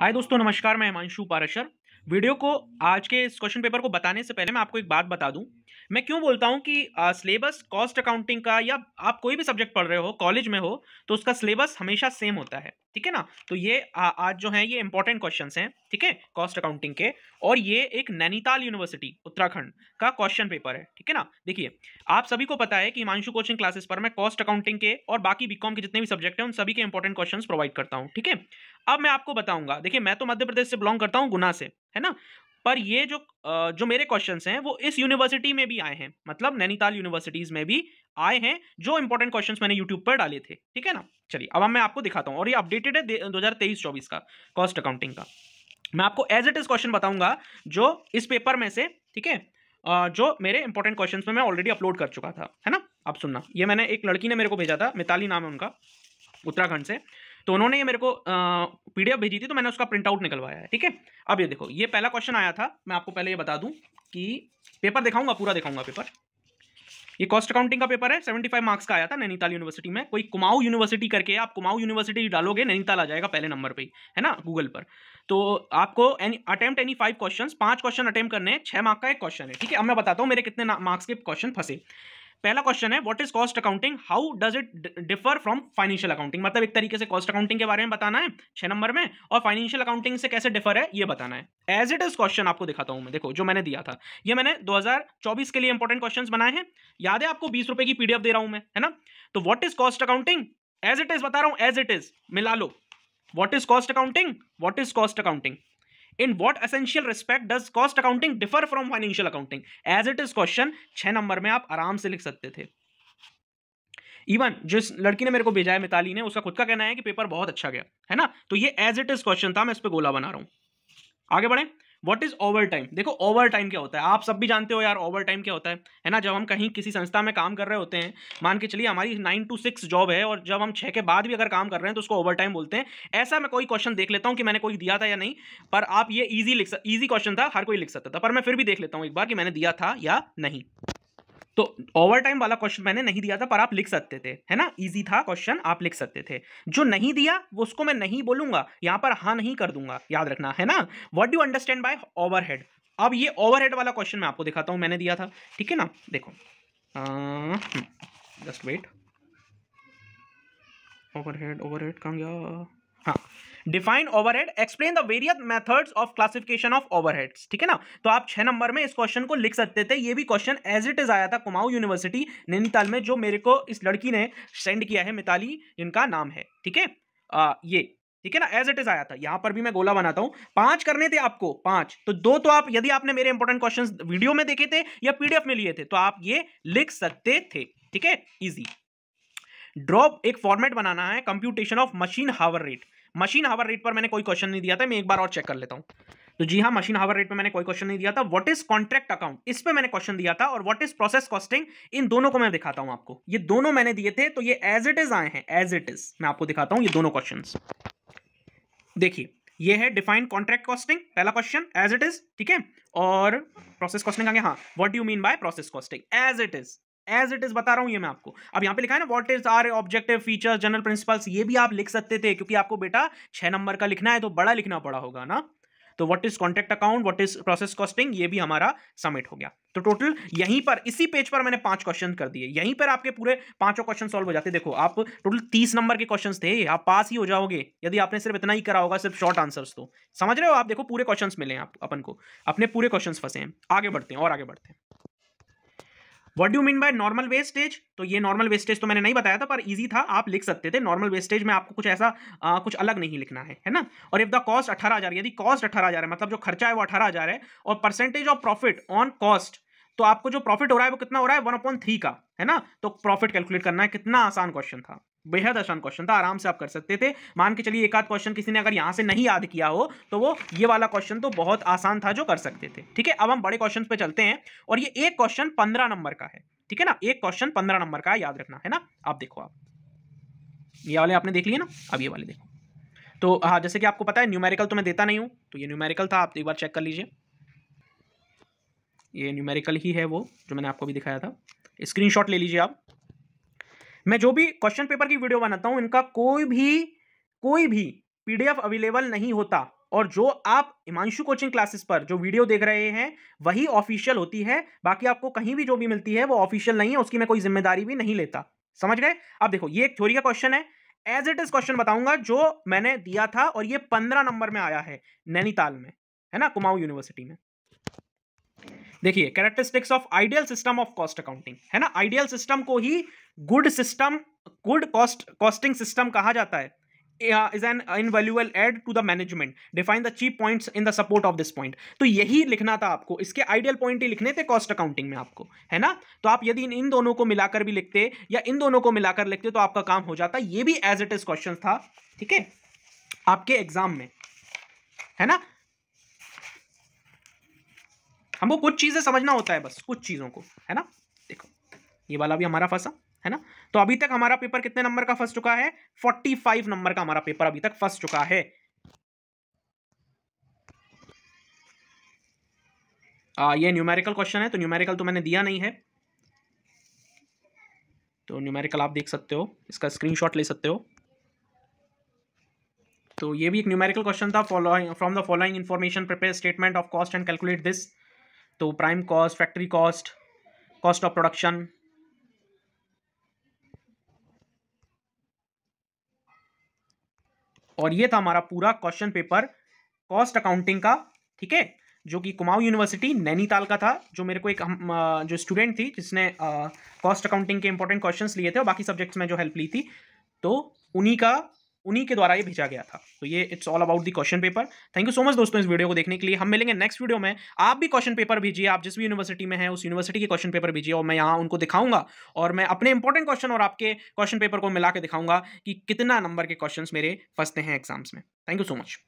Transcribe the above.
हाय दोस्तों नमस्कार मैं हिमांशु पाराशर वीडियो को आज के इस क्वेश्चन पेपर को बताने से पहले मैं आपको एक बात बता दूं मैं क्यों बोलता हूं कि सिलेबस कॉस्ट अकाउंटिंग का या आप कोई भी सब्जेक्ट पढ़ रहे हो कॉलेज में हो तो उसका सिलेबस हमेशा सेम होता है ठीक है ना तो ये आ, आज जो है ये इंपॉर्टेंट क्वेश्चन हैं ठीक है कॉस्ट अकाउंटिंग के और ये एक नैनीताल यूनिवर्सिटी उत्तराखंड का क्वेश्चन पेपर है ठीक है ना देखिए आप सभी को पता है कि हिमांशु कोचिंग क्लासेस पर मैं कॉस्ट अकाउंटिंग के और बाकी बीकॉम के जितने भी सब्जेक्ट हैं उन सभी के इंपॉर्टेंट क्वेश्चन प्रोवाइड करता हूँ ठीक है अब मैं आपको बताऊंगा देखिए मैं तो मध्य प्रदेश से बिलोंग करता हूँ गुना से है ना पर ये जो जो मेरे क्वेश्चंस हैं वो इस यूनिवर्सिटी में भी आए हैं मतलब नैनीताल यूनिवर्सिटीज़ में भी आए हैं जो इंपॉर्टेंट क्वेश्चंस मैंने यूट्यूब पर डाले थे ठीक है ना चलिए अब मैं आपको दिखाता हूँ और ये अपडेटेड है दो हज़ार का कॉस्ट अकाउंटिंग का मैं आपको एज इट इज क्वेश्चन बताऊंगा जो इस पेपर में से ठीक है जो मेरे इंपॉर्टेंट क्वेश्चन में मैं ऑलरेडी अपलोड कर चुका था है ना अब सुनना ये मैंने एक लड़की ने मेरे को भेजा था मिताली नाम है उनका उत्तराखंड से तो उन्होंने ये मेरे को पीडीएफ भेजी थी तो मैंने उसका प्रिंट आउट निकलवाया है ठीक है अब ये देखो ये पहला क्वेश्चन आया था मैं आपको पहले ये बता दूं कि पेपर दिखाऊंगा पूरा दिखाऊंगा पेपर ये कॉस्ट अकाउंटिंग का पेपर है 75 मार्क्स का आया था नैनीताल यूनिवर्सिटी में कोई कुमाऊ यूनिवर्सिटी करके आप कुमाऊ यूनिवर्सिटी डालोगे नैनीताल आ जाएगा पहले नंबर पे है ना गूगल पर तो आपको अटेम्प्ट एनी फाइव क्वेश्चन पांच क्वेश्चन अटेम्प्ट करने हैं छह मार्क का एक क्वेश्चन है ठीक है अब मैं बताता हूँ मेरे कितने मार्क्स के क्वेश्चन फंसे पहला क्वेश्चन है what is cost accounting how does it differ from financial accounting मतलब एक तरीके से कॉस्ट अकाउंटिंग के बारे में बताना है छह नंबर में और फाइनेंशियल अकाउंटिंग से कैसे डिफर है ये बताना है एज इट इज क्वेश्चन आपको दिखाता हूं मैं देखो जो मैंने दिया था ये मैंने दो के लिए इंपॉर्टेंट क्वेश्चन बनाए हैं याद है आपको बीस रुपए की पीडीएफ दे रहा हूं मैं है ना तो what is cost accounting as it is बता रहा हूं एज इट इज मिला लो what is cost accounting what is cost accounting in what essential respect does cost accounting differ from financial accounting as it is question छह number में आप आराम से लिख सकते थे इवन जिस लड़की ने मेरे को भेजा है मिताली ने उसका खुद का कहना है कि पेपर बहुत अच्छा गया है ना तो ये एज इट इज क्वेश्चन था मैं इस पर गोला बना रहा हूं आगे बढ़े वॉट इज ओवर टाइम देखो ओवर टाइम क्या होता है आप सब भी जानते हो यार ओवर टाइम क्या होता है है ना जब हम कहीं किसी संस्था में काम कर रहे होते हैं मान के चलिए हमारी नाइन टू सिक्स जॉब है और जब हम छः के बाद भी अगर काम कर रहे हैं तो उसको ओवर टाइम बोलते हैं ऐसा मैं कोई क्वेश्चन देख लेता हूँ कि मैंने कोई दिया था या नहीं पर आप ये ईजी लिख ईजी क्वेश्चन था हर कोई लिख सकता था पर मैं फिर भी देख लेता हूँ एक बार कि मैंने दिया था या नहीं तो ओवर टाइम वाला क्वेश्चन मैंने नहीं दिया था पर आप लिख सकते थे है ना इजी था क्वेश्चन आप लिख सकते थे जो नहीं दिया वो उसको मैं नहीं बोलूंगा यहां पर हाँ नहीं कर दूंगा याद रखना है ना what do understand by head अब ये हेड वाला क्वेश्चन मैं आपको दिखाता हूँ मैंने दिया था ठीक है ना देखो just wait overhead overhead कहा गया हाँ define overhead explain the various methods of classification of overheads ठीक है ना तो आप छह नंबर में इस क्वेश्चन को लिख सकते थे ये भी क्वेश्चन एज इट इज आया था कुमाऊ यूनिवर्सिटी नैनीताल में जो मेरे को इस लड़की ने सेंड किया है मिताली इनका नाम है ठीक है ये ठीक है ना एज इट इज आया था यहां पर भी मैं गोला बनाता हूं पांच करने थे आपको पांच तो दो तो आप यदि आपने मेरे इंपॉर्टेंट क्वेश्चंस वीडियो में देखे थे या पीडीएफ में लिए थे तो आप ये लिख सकते थे ठीक है इजी ड्रॉप एक फॉर्मेट बनाना है computation of machine hour rate machine hour rate पर मैंने कोई क्वेश्चन नहीं दिया था मैं एक बार और चेक कर लेता हूँ तो जी हाँ मशीन हावर रेट पर मैंने कोई क्वेश्चन नहीं दिया था वट इज कॉन्ट्रैक्ट अकाउंट इस पर मैंने क्वेश्चन दिया था और वट इज प्रोसेस कॉस्टिंग इन दोनों को मैं दिखाता हूं आपको ये दोनों मैंने दिए थे तो ये एज इट इज आए हैं एज इट इज मैं आपको दिखाता हूं ये दोनों क्वेश्चन देखिए ये है डिफाइंड कॉन्ट्रैक्ट कॉस्टिंग पहला क्वेश्चन एज इट इज ठीक है और प्रोसेस कॉस्टिंग आगे हाँ what you mean by process costing as it is as it is बता रहा हूं ये मैं आपको अब यहाँ पे लिखा है ना what is are objective features general principles ये भी आप लिख सकते थे क्योंकि आपको बेटा छह नंबर का लिखना है तो बड़ा लिखना पड़ा होगा ना तो what is contract account what is process costing ये भी हमारा सबमिट हो गया तो टोटल यहीं पर इसी पेज पर मैंने पांच क्वेश्चन कर दिए यहीं पर आपके पूरे पांचों क्वेश्चन सॉल्व हो जाते देखो आप टोटल तीस नंबर के क्वेश्चन थे आप पास ही हो जाओगे यदि आपने सिर्फ इतना ही करा होगा सिर्फ शॉर्ट आंसर्स तो समझ रहे हो आप देखो पूरे क्वेश्चन मिले हैं आप अपन को अपने पूरे क्वेश्चन फंसे हैं आगे बढ़ते हैं और आगे बढ़ते हैं what do mean by normal wastage तो ये नॉर्मल वेस्टेज तो मैंने नहीं बताया था पर इजी था आप लिख सकते थे नॉर्मल वेस्टेज में आपको कुछ ऐसा आ, कुछ अलग नहीं लिखना है है ना और इफ द कॉस्ट अठारह हजार यदि कॉस्ट अठारह हजार है मतलब जो खर्चा है वो अठारह हजार है और percentage of profit on cost तो आपको जो प्रॉफिट हो रहा है वो कितना हो रहा है वन अपॉइंट थ्री का है ना तो प्रॉफिट कैलकुलेट करना है कितना आसान क्वेश्चन था बेहद आसान क्वेश्चन था आराम से आप कर सकते थे मान के चलिए एक आध क्वेश्चन किसी ने अगर यहाँ से नहीं याद किया हो तो वो ये वाला क्वेश्चन तो बहुत आसान था जो कर सकते थे ठीक है अब हम बड़े क्वेश्चन पे चलते हैं और ये एक क्वेश्चन पंद्रह नंबर का है ठीक है ना एक क्वेश्चन पंद्रह नंबर का याद रखना है ना आप देखो आप ये वाले आपने देख लिए ना अब ये वाले देखो तो हाँ जैसे कि आपको पता है न्यूमेरिकल तो मैं देता नहीं हूँ तो ये न्यूमेरिकल था आप एक बार चेक कर लीजिए ये न्यूमेरिकल ही है वो जो मैंने आपको भी दिखाया था स्क्रीनशॉट ले लीजिए आप मैं जो भी क्वेश्चन पेपर की वीडियो बनाता हूँ इनका कोई भी कोई भी पीडीएफ अवेलेबल नहीं होता और जो आप हिमांशु कोचिंग क्लासेस पर जो वीडियो देख रहे हैं वही ऑफिशियल होती है बाकी आपको कहीं भी जो भी मिलती है वो ऑफिशियल नहीं है उसकी मैं कोई जिम्मेदारी भी नहीं लेता समझ गए अब देखो ये एक थ्योरी का क्वेश्चन है एज इट इज क्वेश्चन बताऊंगा जो मैंने दिया था और ये पंद्रह नंबर में आया है नैनीताल में है ना कुमाऊ यूनिवर्सिटी में देखिए characteristics of ideal system of cost accounting है ना आइडियल सिस्टम को ही good system good cost costing system कहा जाता है is an invaluable aid to the management define the chief point in the support of this point तो यही लिखना था आपको इसके आइडियल पॉइंट ही लिखने थे कॉस्ट अकाउंटिंग में आपको है ना तो आप यदि इन दोनों को मिलाकर भी लिखते या इन दोनों को मिलाकर लिखते तो आपका काम हो जाता ये भी एज इट इज क्वेश्चन था ठीक है आपके एग्जाम में है ना हमको कुछ चीज़ें समझना होता है बस कुछ चीज़ों को है ना देखो ये वाला भी हमारा फंसा है ना तो अभी तक हमारा पेपर कितने नंबर का फंस चुका है फोर्टी फाइव नंबर का हमारा पेपर अभी तक फंस चुका है आ, ये न्यूमेरिकल क्वेश्चन है तो न्यूमेरिकल तो मैंने दिया नहीं है तो न्यूमेरिकल आप देख सकते हो इसका स्क्रीन ले सकते हो तो ये भी एक न्यूमेरिकल क्वेश्चन था from the following information prepare statement of cost and calculate this तो prime cost factory cost cost of production और ये था हमारा पूरा क्वेश्चन पेपर कॉस्ट अकाउंटिंग का ठीक है जो कि कुमाऊं यूनिवर्सिटी नैनीताल का था जो मेरे को एक हम जो स्टूडेंट थी जिसने कॉस्ट अकाउंटिंग के इंपॉर्टेंट क्वेश्चंस लिए थे और बाकी सब्जेक्ट्स में जो हेल्प ली थी तो उन्हीं का उन्हीं के द्वारा ये भेजा गया था तो ये it's all about the question paper thank you so much दोस्तों इस वीडियो को देखने के लिए हम मिलेंगे नेक्स्ट वीडियो में आप भी क्वेश्चन पेपर भेजिए आप जिस भी यूनिवर्सिटी में है उस यूनिवर्सिटी के क्वेश्चन पेपर भेजिए और मैं यहाँ उनको दिखाऊंगा और मैं अपने इंपॉर्टेंट क्वेश्चन और आपके क्वेश्चन पेपर को मिला के दिखाऊंगा कि कितना नंबर के क्वेश्चन मेरे फंसते हैं एग्जाम्स में थैंक यू सो मच